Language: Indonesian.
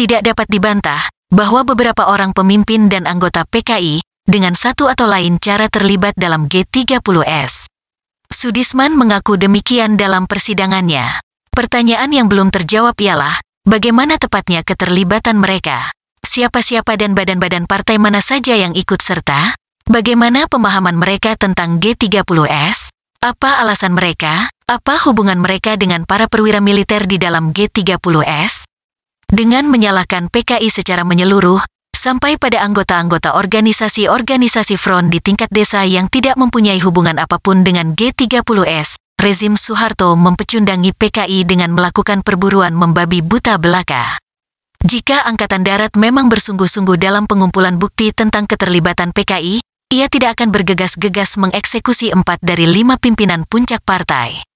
Tidak dapat dibantah bahwa beberapa orang pemimpin dan anggota PKI dengan satu atau lain cara terlibat dalam G30S. Sudisman mengaku demikian dalam persidangannya. Pertanyaan yang belum terjawab ialah, bagaimana tepatnya keterlibatan mereka? Siapa-siapa dan badan-badan partai mana saja yang ikut serta? Bagaimana pemahaman mereka tentang G30S? Apa alasan mereka? Apa hubungan mereka dengan para perwira militer di dalam G30S? dengan menyalahkan PKI secara menyeluruh, sampai pada anggota-anggota organisasi-organisasi front di tingkat desa yang tidak mempunyai hubungan apapun dengan G30S. Rezim Soeharto mempecundangi PKI dengan melakukan perburuan membabi buta belaka. Jika Angkatan Darat memang bersungguh-sungguh dalam pengumpulan bukti tentang keterlibatan PKI, ia tidak akan bergegas-gegas mengeksekusi empat dari lima pimpinan puncak partai.